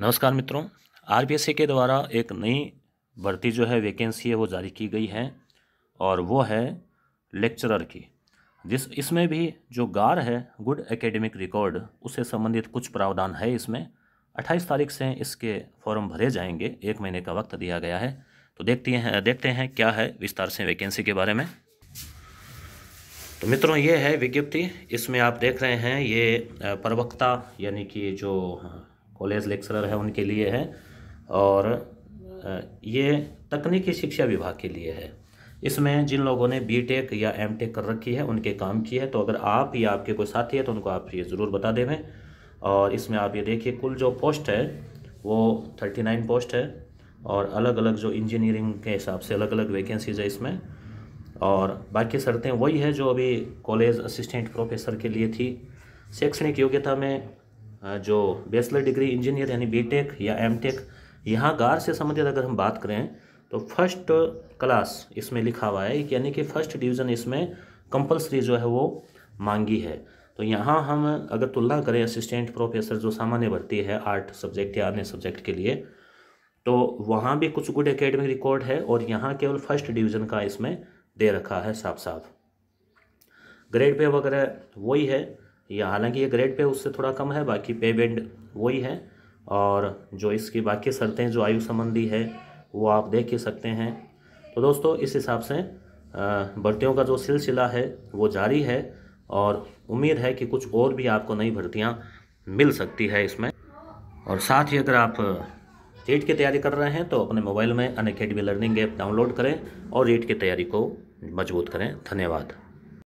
नमस्कार मित्रों आर के द्वारा एक नई भर्ती जो है वैकेंसी है वो जारी की गई है और वो है लेक्चरर की जिस इसमें भी जो गार है गुड एकेडमिक रिकॉर्ड उससे संबंधित कुछ प्रावधान है इसमें 28 तारीख से इसके फॉर्म भरे जाएंगे एक महीने का वक्त दिया गया है तो देखते हैं देखते हैं क्या है विस्तार से वैकेंसी के बारे में तो मित्रों ये है विज्ञप्ति इसमें आप देख रहे हैं ये प्रवक्ता यानी कि जो कॉलेज लेक्चरर है उनके लिए है और ये तकनीकी शिक्षा विभाग के लिए है इसमें जिन लोगों ने बीटेक या एमटेक कर रखी है उनके काम की है तो अगर आप या आपके कोई साथी है तो उनको आप ये ज़रूर बता देवें और इसमें आप ये देखिए कुल जो पोस्ट है वो थर्टी नाइन पोस्ट है और अलग अलग जो इंजीनियरिंग के हिसाब से अलग अलग वैकेंसीज़ है इसमें और बाकी शर्तें वही है जो अभी कॉलेज असिस्टेंट प्रोफेसर के लिए थी शैक्षणिक योग्यता में जो बैचलर डिग्री इंजीनियर यानी बीटेक या एमटेक यहाँ गार से संबंधित अगर हम बात करें तो फर्स्ट क्लास इसमें लिखा हुआ है यानी कि फर्स्ट डिवीज़न इसमें कंपलसरी जो है वो मांगी है तो यहाँ हम अगर तुलना करें असिस्टेंट प्रोफेसर जो सामान्य भर्ती है आर्ट सब्जेक्ट या अन्य सब्जेक्ट के लिए तो वहाँ भी कुछ गुड एकेडमिक रिकॉर्ड है और यहाँ केवल फर्स्ट डिवीज़न का इसमें दे रखा है साफ साफ ग्रेड पे वगैरह वही है ये हालांकि ये ग्रेड पे उससे थोड़ा कम है बाकी पे बैंड वही है और जो इसकी बाकी शर्तें जो आयु संबंधी है वो आप देख ही सकते हैं तो दोस्तों इस हिसाब से भर्तियों का जो सिलसिला है वो जारी है और उम्मीद है कि कुछ और भी आपको नई भर्तियाँ मिल सकती है इसमें और साथ ही अगर आप रेट की तैयारी कर रहे हैं तो अपने मोबाइल में Unacademy learning app download करें और रीट की तैयारी को मजबूत करें धन्यवाद